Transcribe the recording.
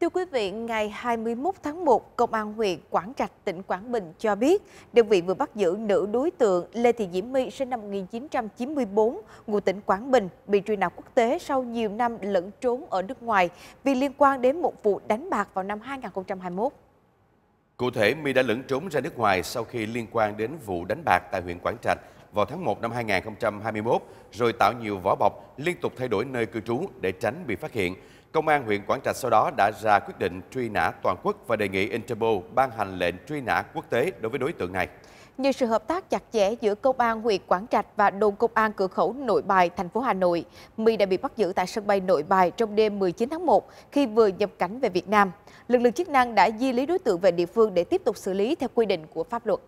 Thưa quý vị, ngày 21 tháng 1, Công an huyện Quảng Trạch, tỉnh Quảng Bình cho biết, đơn vị vừa bắt giữ nữ đối tượng Lê Thị Diễm My sinh năm 1994, ngụ tỉnh Quảng Bình, bị truy nã quốc tế sau nhiều năm lẫn trốn ở nước ngoài vì liên quan đến một vụ đánh bạc vào năm 2021. Cụ thể, My đã lẫn trốn ra nước ngoài sau khi liên quan đến vụ đánh bạc tại huyện Quảng Trạch vào tháng 1 năm 2021 rồi tạo nhiều vỏ bọc liên tục thay đổi nơi cư trú để tránh bị phát hiện. Công an huyện Quảng Trạch sau đó đã ra quyết định truy nã toàn quốc và đề nghị Interpol ban hành lệnh truy nã quốc tế đối với đối tượng này. Nhờ sự hợp tác chặt chẽ giữa công an huyện Quảng Trạch và đồn công an cửa khẩu Nội Bài, thành phố Hà Nội, My đã bị bắt giữ tại sân bay Nội Bài trong đêm 19 tháng 1 khi vừa nhập cảnh về Việt Nam. Lực lượng chức năng đã di lý đối tượng về địa phương để tiếp tục xử lý theo quy định của pháp luật.